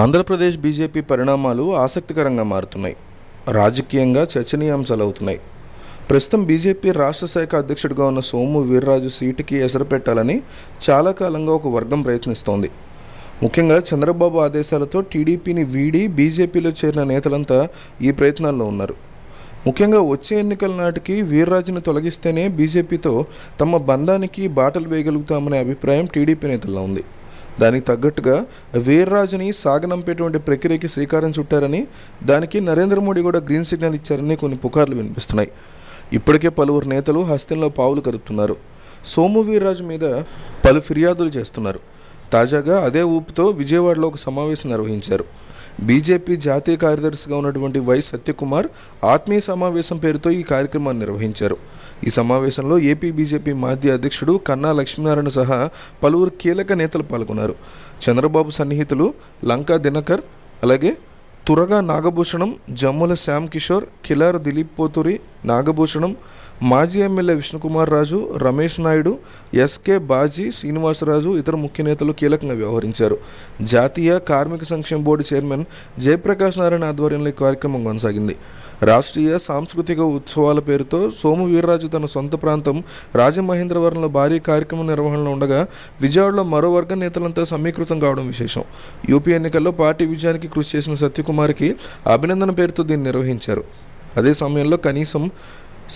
Andhra Pradesh BJP పరిణామాలు ఆసక్తికరంగా మారుతున్నాయి రాజకీయంగా చర్చనీయాంశాలవుతున్నాయి ప్రస్తుతం బీజేపీ రాష్ట్ర శాఖ అధ్యక్షుడిగా ఉన్న సోము వీర్రాజు సీటుకి ఎసరు పెట్టాలని చాలా కాలంగా ఒక వర్గం ప్రయత్నిస్తోంది ముఖ్యంగా చంద్రబాబు ఆదేశాలతో టీడీపీని వీడి బీజేపీలో చేరిన నేతలంతా ఈ ప్రయత్నాల్లో ఉన్నారు ముఖ్యంగా వచ్చే ఎన్నికల నాటికి వీర్రాజును తొలగిస్తేనే బీజేపీతో తమ బంధానికి బాటలు వేయగలుగుతామనే అభిప్రాయం టీడీపీ నేతల్లో ఉంది దానికి తగ్గట్టుగా వీర్రాజుని సాగనంపేటువంటి ప్రక్రియకి శ్రీకారం చుట్టారని దానికి నరేంద్ర మోడీ కూడా గ్రీన్ సిగ్నల్ ఇచ్చారని కొన్ని పుకార్లు వినిపిస్తున్నాయి ఇప్పటికే పలువురు నేతలు హస్తంలో పావులు కదుపుతున్నారు సోము వీర్రాజు మీద పలు ఫిర్యాదులు చేస్తున్నారు తాజాగా అదే ఊపుతో విజయవాడలో ఒక సమావేశం నిర్వహించారు బీజేపీ జాతీయ కార్యదర్శిగా ఉన్నటువంటి వై సత్యకుమార్ ఆత్మీయ సమావేశం పేరుతో ఈ కార్యక్రమాన్ని నిర్వహించారు ఈ సమావేశంలో ఏపీ బీజేపీ మాజీ అధ్యక్షుడు కన్నా లక్ష్మీనారాయణ సహా పలువురు కీలక నేతలు పాల్గొన్నారు చంద్రబాబు సన్నిహితులు లంకా దినకర్ అలాగే తురగా నాగభూషణం జమ్ముల శ్యామ్ కిషోర్ కిలార్ దిలీప్ పోతురి నాగభూషణం మాజీ ఎమ్మెల్యే విష్ణుకుమార్ రాజు రమేష్ నాయుడు ఎస్కే బాజీ శ్రీనివాసరాజు ఇతర ముఖ్య నేతలు కీలకంగా వ్యవహరించారు జాతీయ కార్మిక సంక్షేమ బోర్డు చైర్మన్ జయప్రకాష్ నారాయణ ఆధ్వర్యంలో ఈ కార్యక్రమం కొనసాగింది రాష్ట్రీయ సాంస్కృతిక ఉత్సవాల పేరుతో సోము వీర్రాజు తన సొంత ప్రాంతం రాజమహేంద్రవరంలో భారీ కార్యక్రమం నిర్వహణలో ఉండగా విజయవాడలో మరో వర్గ నేతలంతా సమీకృతం కావడం విశేషం యూపీ ఎన్నికల్లో పార్టీ విజయానికి కృషి చేసిన సత్యకుమార్కి అభినందన పేరుతో దీన్ని నిర్వహించారు అదే సమయంలో కనీసం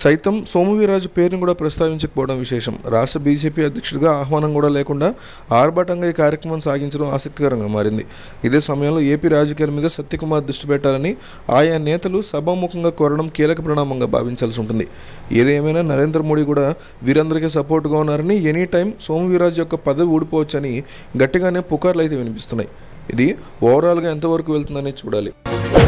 సైతం సోమవీరాజు పేరును కూడా ప్రస్తావించకపోవడం విశేషం రాష్ట్ర బీజేపీ అధ్యక్షుడిగా ఆహ్వానం కూడా లేకుండా ఆర్భాటంగా ఈ కార్యక్రమం సాగించడం ఆసక్తికరంగా మారింది ఇదే సమయంలో ఏపీ రాజకీయాల మీద సత్యకుమార్ దృష్టి పెట్టాలని ఆయా నేతలు సభాముఖంగా కోరడం కీలక పరిణామంగా భావించాల్సి ఉంటుంది ఏదేమైనా నరేంద్ర మోడీ కూడా వీరందరికీ సపోర్టుగా ఉన్నారని ఎనీ టైం సోమువీరాజు యొక్క పదవి ఊడిపోవచ్చని గట్టిగానే పుకార్లు అయితే వినిపిస్తున్నాయి ఇది ఓవరాల్గా ఎంతవరకు వెళ్తుందనే చూడాలి